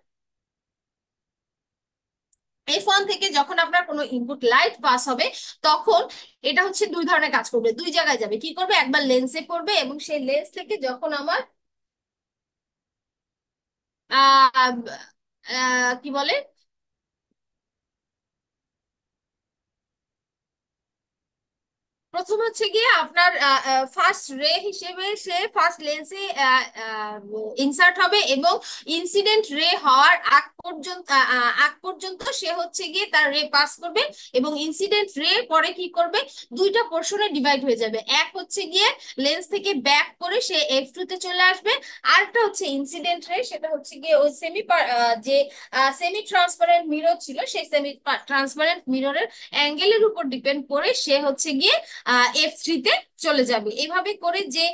এফ ওয়ান থেকে যখন আপনার কোনো ইনপুট লাইট পাস হবে তখন এটা হচ্ছে দুই ধরনের কাজ করবে দুই জায়গায় যাবে কি করবে একবার লেন্সে পড়বে এবং সেই লেন্স থেকে যখন আমার আহ কি বলে প্রথম হচ্ছে গিয়ে আপনার ফার্স্ট রে হিসেবে সে ফার্স্ট লেন্সে ইনসার্ট হবে এবং ইনসিডেন্ট রে হওয়ার আগ পর্যন্ত আগ পর্যন্ত সে হচ্ছে গিয়ে তার রে পাস করবে এবং ইনসিডেন্ট রে পরে কি করবে দুইটা পোর্শনে ডিভাইড হয়ে যাবে এক হচ্ছে গিয়ে লেন্স থেকে ব্যাক করে সে এফ তে চলে আসবে আরেকটা হচ্ছে ইনসিডেন্ট রে সেটা হচ্ছে গিয়ে ওই সেমি যে সেমি ট্রান্সপারেন্ট মিরর ছিল সেই সেমি ট্রান্সপারেন্ট মিররের অ্যাঙ্গেলের উপর ডিপেন্ড করে সে হচ্ছে গিয়ে এফ থ্রিতে চলে যাবে এভাবে করে যে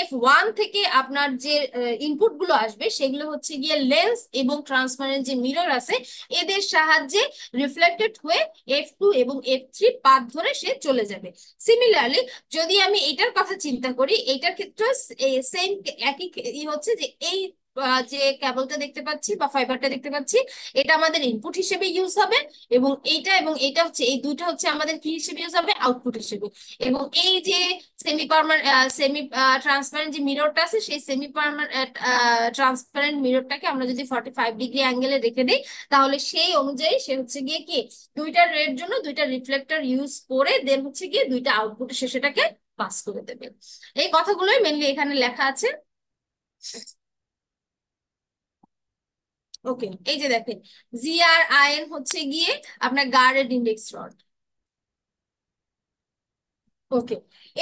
এফ ওয়ান থেকে আপনার যে ইনপুট গুলো আসবে সেগুলো হচ্ছে গিয়ে লেন্স এবং ট্রান্সপারেন্ট যে মিরর আছে এদের সাহায্যে রিফ্লেক্টেড হয়ে এফ টু এবং এফ থ্রি পাত ধরে সে চলে যাবে সিমিলারলি যদি আমি এটার কথা চিন্তা করি এটার ক্ষেত্রে সেম একই হচ্ছে যে এই যে ক্যাবলটা দেখতে পাচ্ছি বা ফাইবারটা দেখতে পাচ্ছি এটা আমাদের ইনপুট হিসেবে ইউজ হবে এবং এইটা এবং এটা হচ্ছে এই দুইটা হচ্ছে আমাদের কি হিসেবে ইউজ হবে আউটপুট হিসেবে এবং এই যে সেমি পারমানেন্ট সেমি ট্রান্সপারেন্ট যে মিররটা আছে সেই সেমি পারমানেন্ট ট্রান্সপারেন্ট মিরোরটাকে আমরা যদি ফর্টি ফাইভ ডিগ্রি অ্যাঙ্গেলে রেখে দিই তাহলে সেই অনুযায়ী সে হচ্ছে গিয়ে কি দুইটা রেড জন্য দুইটা রিফ্লেক্টর ইউজ করে দেন হচ্ছে গিয়ে দুইটা আউটপুট সে সেটাকে পাস করে দেবে এই কথাগুলোই মেনলি এখানে লেখা আছে ওকে এই যে দেখেন জি আর আইএন হচ্ছে গিয়ে আপনার গার্ডেড ইন্ডেক্স রড ওকে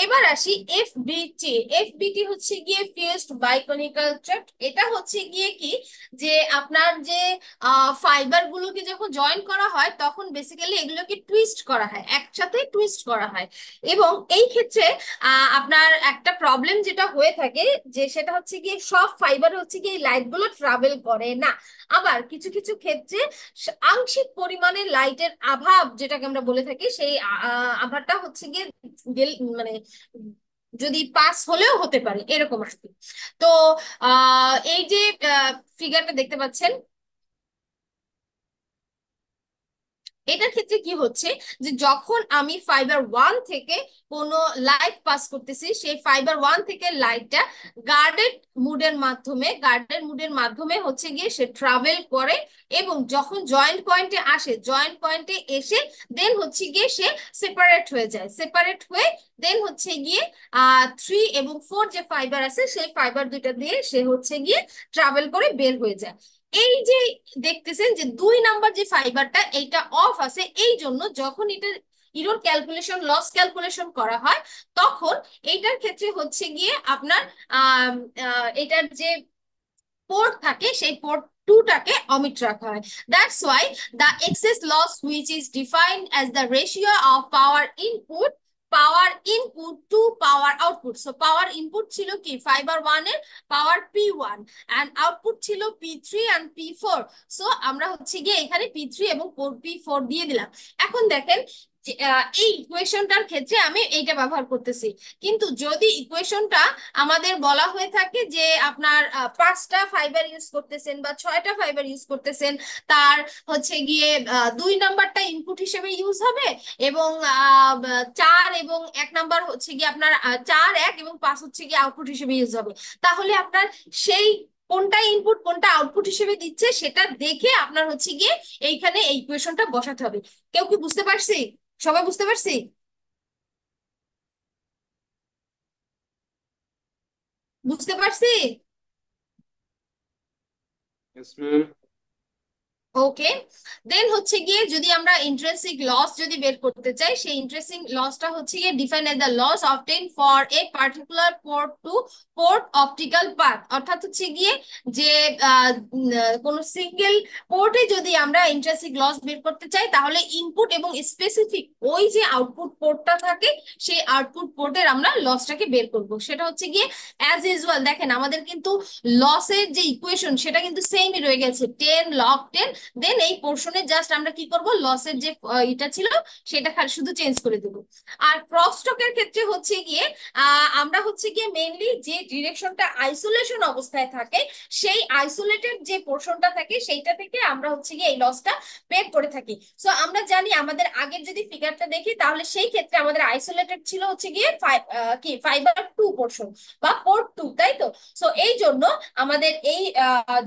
এবার আসি এফ এফবিটি হচ্ছে গিয়ে ফিউজড বাইকনিক্যাল ট্র্যাক্ট এটা হচ্ছে গিয়ে কি যে আপনার যে ফাইবার গুলোকে যখন জয়েন করা হয় তখন বেসিক্যালি এগুলোকে টুইস্ট করা হয় একসাথে টুইস্ট করা হয় এবং এই ক্ষেত্রে আপনার একটা প্রবলেম যেটা হয়ে থাকে যে সেটা হচ্ছে গিয়ে সব ফাইবার হচ্ছে গিয়ে এই লাইটগুলো ট্রাভেল করে না আবার কিছু কিছু ক্ষেত্রে আংশিক পরিমাণে লাইটের আভাব যেটাকে আমরা বলে থাকি সেই আভাবটা হচ্ছে গিয়ে মানে যদি পাস হলেও হতে পারে এরকম আর কি তো এই যে ফিগারটা দেখতে পাচ্ছেন এটার ক্ষেত্রে কি হচ্ছে যে যখন আমি ফাইবার ওয়ান থেকে কোনো লাইট পাস করতেছি সেই ফাইবার ওয়ান থেকে লাইটটা গার্ডেড মুডের মাধ্যমে গার্ডেড মুডের মাধ্যমে হচ্ছে গিয়ে সে ট্রাভেল করে এবং যখন জয়েন্ট পয়েন্টে আসে জয়েন্ট পয়েন্টে এসে দেন হচ্ছে গিয়ে সে সেপারেট হয়ে যায় সেপারেট হয়ে দেন হচ্ছে গিয়ে থ্রি এবং ফোর যে ফাইবার আছে সেই ফাইবার দুইটা দিয়ে সে হচ্ছে গিয়ে ট্রাভেল করে বের হয়ে যায় এই যে দেখতেছেন যে দুই নাম্বার যে ফাইবারটা এইটা অফ আছে এই জন্য যখন এটা ইরোর ক্যালকুলেশন লস ক্যালকুলেশন করা হয় তখন এইটার ক্ষেত্রে হচ্ছে গিয়ে আপনার এটার যে পোর্ট থাকে সেই পোর্ট টুটাকে অমিট রাখা হয় that's why the excess loss which is defined as the ratio of power input power input to power output so power input ছিল কি ফাইবার ওয়ান এর power P one and output ছিল P three and P four so আমরা হচ্ছে গিয়ে এখানে P three এবং P four দিয়ে দিলাম এখন দেখেন এই ইকুয়েশনটার ক্ষেত্রে আমি এইটা ব্যবহার করতেছি কিন্তু যদি ইকুয়েশনটা আমাদের বলা হয়ে থাকে যে আপনার পাঁচটা ফাইবার ইউজ করতেছেন বা ছয়টা ফাইবার ইউজ করতেছেন তার হচ্ছে গিয়ে দুই নাম্বারটা ইনপুট হিসেবে ইউজ হবে এবং চার এবং এক নাম্বার হচ্ছে গিয়ে আপনার চার এক এবং পাঁচ হচ্ছে গিয়ে আউটপুট হিসেবে ইউজ হবে তাহলে আপনার সেই কোনটা ইনপুট কোনটা আউটপুট হিসেবে দিচ্ছে সেটা দেখে আপনার হচ্ছে গিয়ে এইখানে এই ইকুয়েশনটা বসাতে হবে কেউ কি বুঝতে পারছি সবাই বুঝতে পারছি বুঝতে পারছি ওকে দেন হচ্ছে গিয়ে যদি আমরা ইন্টারেস্টিং লস যদি বের করতে চাই সেই ইন্টারেস্টিং লসটা হচ্ছে গিয়ে define as the loss obtain for a particular port to port optical path অর্থাৎ হচ্ছে গিয়ে যে কোনো সিঙ্গেল পোর্টে যদি আমরা ইন্টারেস্টিং লস বের করতে চাই তাহলে ইনপুট এবং স্পেসিফিক ওই যে আউটপুট পোর্টটা থাকে সেই আউটপুট পোর্টের আমরা লসটাকে বের করব সেটা হচ্ছে গিয়ে অ্যাজ ইউজুয়াল দেখেন আমাদের কিন্তু লসের যে ইকুয়েশন সেটা কিন্তু সেমই রয়ে গেছে টেন লক টেন দেন এই পোর্শনে জাস্ট আমরা কি করব লসের যে এটা ছিল সেটা খালি শুধু চেঞ্জ করে দেব আর ক্রপ স্টকের ক্ষেত্রে হচ্ছে গিয়ে আমরা হচ্ছে গিয়ে মেইনলি যে ডিরেকশনটা আইসোলেশন অবস্থায় থাকে সেই আইসোলেটেড যে পোর্শনটা থাকে সেইটা থেকে আমরা হচ্ছে গিয়ে এই লসটা পেড করে থাকি সো আমরা জানি আমাদের আগের যদি ফিগারটা দেখি তাহলে সেই ক্ষেত্রে আমাদের আইসোলেটেড ছিল হচ্ছে গিয়ে কি ফাইবার টু পোর্শন বা পোর্ট টু তাই তো সো এই জন্য আমাদের এই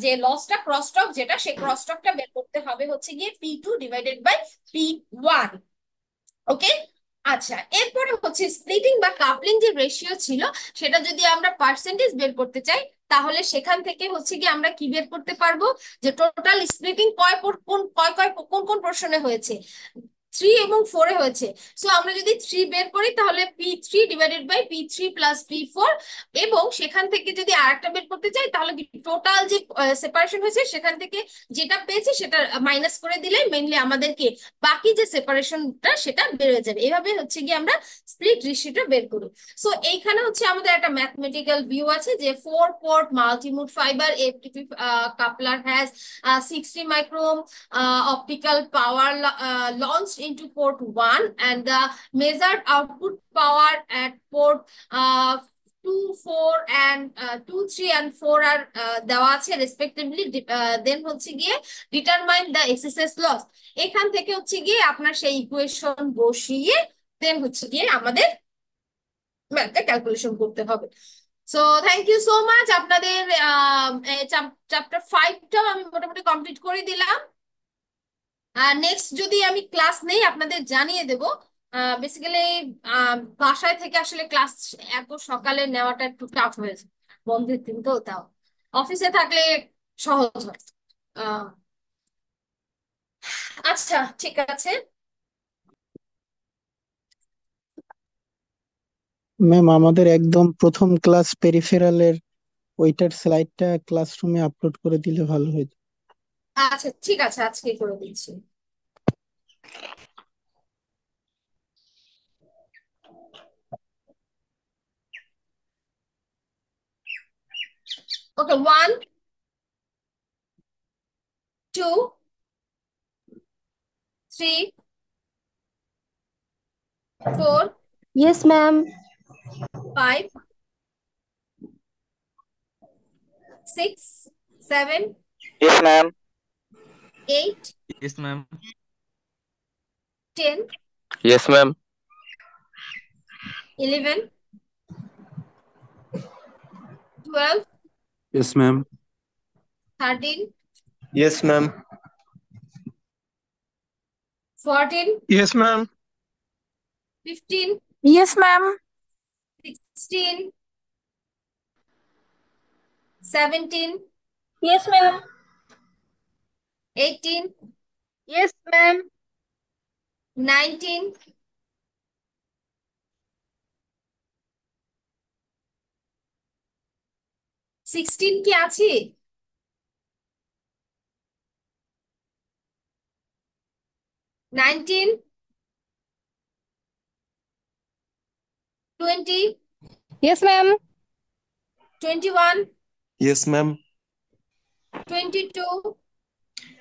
যে লসটা ক্রস স্টক যেটা সেই ক্রস স্টকটা বের করতে হবে হচ্ছে গিয়ে P two divided by P one okay আচ্ছা এরপরে হচ্ছে স্প্লিটিং বা কাপলিং যে রেশিও ছিল সেটা যদি আমরা পার্সেন্টেজ বের করতে চাই তাহলে সেখান থেকে হচ্ছে কি আমরা কি বের করতে পারবো যে টোটাল স্প্লিটিং কয় কোন কয় কয় কোন কোন প্রশ্নে হয়েছে থ্রি এবং ফোরে হয়েছে সো আমরা যদি থ্রি বের করি তাহলে P three divided by P three plus P four এবং সেখান থেকে যদি আর একটা বের করতে চাই তাহলে টোটাল যে সেপারেশন হয়েছে সেখান থেকে যেটা পেয়েছি সেটা মাইনাস করে দিলে মেনলি আমাদেরকে বাকি যে সেপারেশনটা সেটা বেড়ে যাবে এভাবে হচ্ছে গিয়ে আমরা স্প্লিট রেশিওটা বের করি সো এইখানে হচ্ছে আমাদের একটা ম্যাথমেটিক্যাল ভিউ আছে যে four port multimode fibre FTP coupler has sixty micron optical power launch into port 1 and the measured output power at port uh, 2, 4 and uh, 2, 3 and 4 are uh, দেওয়া আছে রেসপেক্টিভলি দেন uh, হচ্ছে গিয়ে determine the exercise loss এখান থেকে হচ্ছে গিয়ে আপনার সেই ইকুয়েশন বসিয়ে দেন হচ্ছে গিয়ে আমাদের ম্যাথটা ক্যালকুলেশন করতে হবে so thank you so much আপনাদের চ্যাপ্টার ফাইভটাও আমি মোটামুটি কমপ্লিট করে দিলাম আর নেক্সট যদি আমি ক্লাস নেই আপনাদের জানিয়ে দেব বেসিক্যালি বাসায় থেকে আসলে ক্লাস এত সকালে নেওয়াটা একটু টাফ হয়েছে বন্ধের দিন তো তাও অফিসে থাকলে সহজ হয় আচ্ছা ঠিক আছে ম্যাম আমাদের একদম প্রথম ক্লাস পেরিফেরালের ওইটার স্লাইডটা ক্লাসরুমে আপলোড করে দিলে ভালো হতো আচ্ছা ঠিক আছে আজকে করে দিচ্ছি okay one two three four yes ma'am five six seven yes ma'am 8, Yes, ma'am. 10, Yes, ma'am. 11, 12, Yes, ma'am. 13, Yes, ma'am. 14, Yes, ma'am. 15, Yes, ma'am. 16, 17, Yes, ma'am. 18 yes ma'am 19 sixteen কি আছে nineteen twenty yes ma'am twenty one yes ma'am twenty two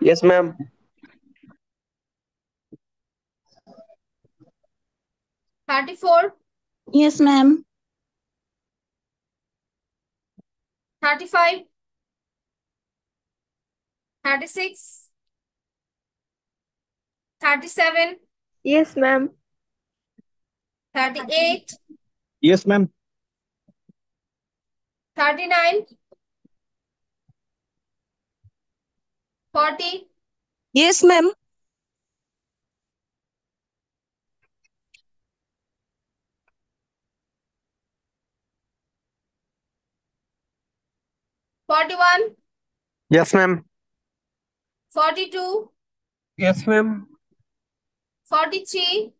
Yes, ma'am. Thirty-four. Yes, ma'am. Thirty-five. Thirty-six. Thirty-seven. Yes, ma'am. Thirty-eight. Yes, ma'am. Thirty-nine. Forty. Yes, ma'am. Forty-one. Yes, ma'am. Forty-two. Yes, ma'am. Forty-three.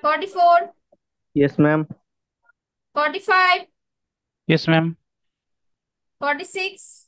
Forty-four. Yes, ma'am. Forty-five. Yes, ma'am. Forty-six.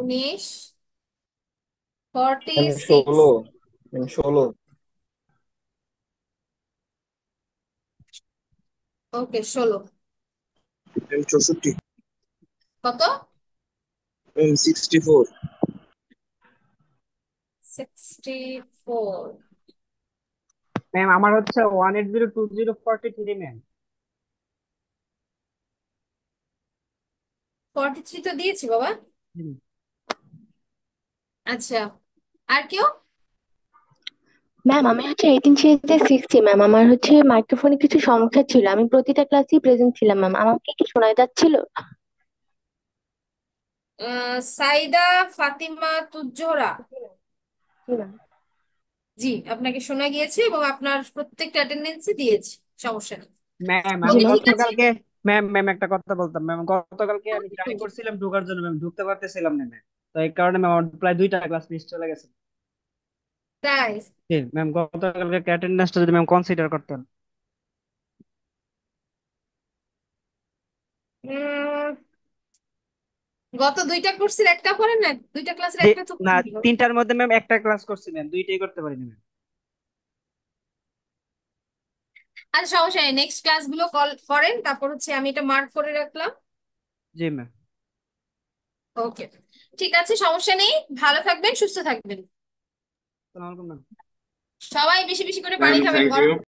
উনিশ forty ষোলো ষোলো ওকে ষোলো চৌষট্টি কত sixty four sixty four ma'am আমার হচ্ছে one eight zero two zero forty three ma'am forty three তো দিয়েছি বাবা হুম আচ্ছা আর কেউ ম্যাম আমি হচ্ছে এইটিন সিরিজে শিখছি ম্যাম আমার হচ্ছে মাইক্রোফোনে কিছু সমস্যা ছিল আমি প্রতিটা ক্লাসেই প্রেজেন্ট ছিলাম ম্যাম আমাকে কি শোনা যাচ্ছিল সাইদা ফাতিমা তুজ্জোহরা জি আপনাকে শোনা গিয়েছে এবং আপনার প্রত্যেকটা অ্যাটেন্ডেন্সই দিয়েছি সমস্যা নেই ম্যাম আমি গতকালকে ম্যাম ম্যাম একটা কথা বলতাম ম্যাম গতকালকে আমি ট্রাই করছিলাম ঢোকার জন্য ম্যাম ঢুকতে পারতেছিলাম না ম্যাম তো এই কারণে ম্যাম আমার প্রায় দুইটা ক্লাস মিস চলে গেছে তাই ম্যাম গতকালকে অ্যাটেন্ডেন্সটা যদি ম্যাম কনসিডার করতেন গত দুইটা কোর্সের একটা করেন না দুইটা ক্লাসের একটা তো না তিনটার মধ্যে ম্যাম একটা ক্লাস করছি ম্যাম দুইটাই করতে পারিনি ম্যাম আচ্ছা সমস্যা নেই নেক্সট ক্লাসগুলো কল করেন তারপর হচ্ছে আমি এটা মার্ক করে রাখলাম জি ম্যাম ওকে ঠিক আছে সমস্যা নেই ভালো থাকবেন সুস্থ থাকবেন সবাই বেশি বেশি করে পানি খাবেন